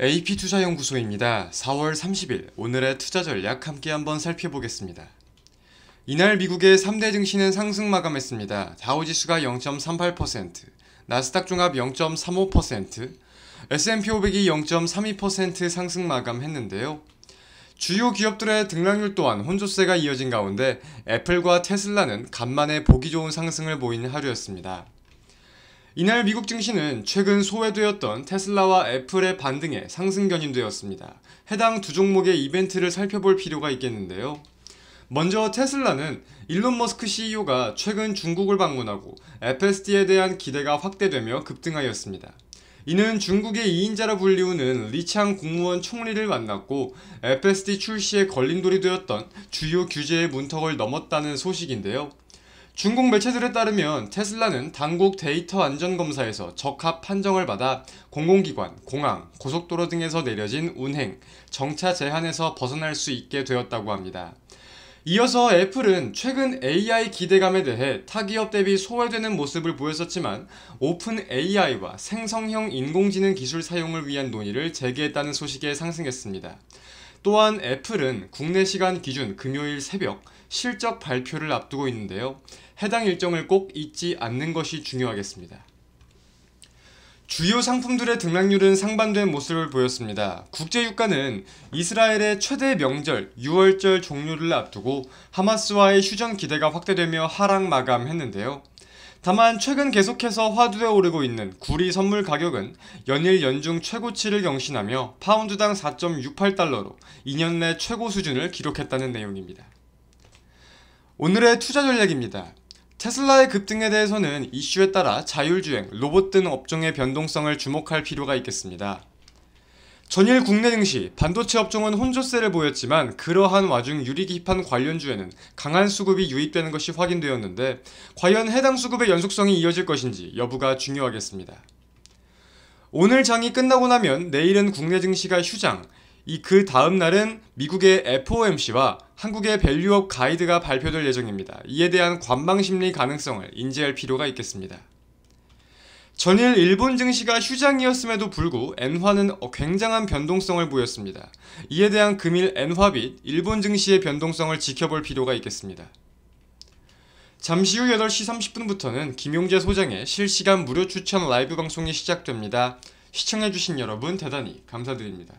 AP투자연구소입니다. 4월 30일 오늘의 투자 전략 함께 한번 살펴보겠습니다. 이날 미국의 3대 증시는 상승 마감했습니다. 다우지수가 0.38%, 나스닥 종합 0.35%, S&P 500이 0.32% 상승 마감했는데요. 주요 기업들의 등락률 또한 혼조세가 이어진 가운데 애플과 테슬라는 간만에 보기 좋은 상승을 보인 하루였습니다. 이날 미국 증시는 최근 소외되었던 테슬라와 애플의 반등에 상승견인 되었습니다. 해당 두 종목의 이벤트를 살펴볼 필요가 있겠는데요. 먼저 테슬라는 일론 머스크 CEO가 최근 중국을 방문하고 FSD에 대한 기대가 확대되며 급등하였습니다. 이는 중국의 2인자로 불리우는 리창 공무원 총리를 만났고 FSD 출시에 걸림돌이 되었던 주요 규제의 문턱을 넘었다는 소식인데요. 중국 매체들에 따르면 테슬라는 당국 데이터 안전검사에서 적합 판정을 받아 공공기관, 공항, 고속도로 등에서 내려진 운행, 정차 제한에서 벗어날 수 있게 되었다고 합니다. 이어서 애플은 최근 AI 기대감에 대해 타기업 대비 소외되는 모습을 보였었지만 오픈 AI와 생성형 인공지능 기술 사용을 위한 논의를 재개했다는 소식에 상승했습니다. 또한 애플은 국내 시간 기준 금요일 새벽 실적 발표를 앞두고 있는데요. 해당 일정을 꼭 잊지 않는 것이 중요하겠습니다. 주요 상품들의 등락률은 상반된 모습을 보였습니다. 국제유가는 이스라엘의 최대 명절 6월절 종료를 앞두고 하마스와의 휴전 기대가 확대되며 하락 마감했는데요. 다만 최근 계속해서 화두에 오르고 있는 구리 선물 가격은 연일 연중 최고치를 경신하며 파운드당 4.68달러로 2년 내 최고 수준을 기록했다는 내용입니다. 오늘의 투자 전략입니다. 테슬라의 급등에 대해서는 이슈에 따라 자율주행, 로봇 등 업종의 변동성을 주목할 필요가 있겠습니다. 전일 국내 증시 반도체 업종은 혼조세를 보였지만 그러한 와중 유리기판 관련주에는 강한 수급이 유입되는 것이 확인되었는데 과연 해당 수급의 연속성이 이어질 것인지 여부가 중요하겠습니다. 오늘 장이 끝나고 나면 내일은 국내 증시가 휴장, 이 그 다음 날은 미국의 FOMC와 한국의 밸류업 가이드가 발표될 예정입니다. 이에 대한 관망 심리 가능성을 인지할 필요가 있겠습니다. 전일 일본 증시가 휴장이었음에도 불구 엔화는 굉장한 변동성을 보였습니다. 이에 대한 금일 엔화 및 일본 증시의 변동성을 지켜볼 필요가 있겠습니다. 잠시 후 8시 30분부터는 김용재 소장의 실시간 무료 추천 라이브 방송이 시작됩니다. 시청해주신 여러분 대단히 감사드립니다.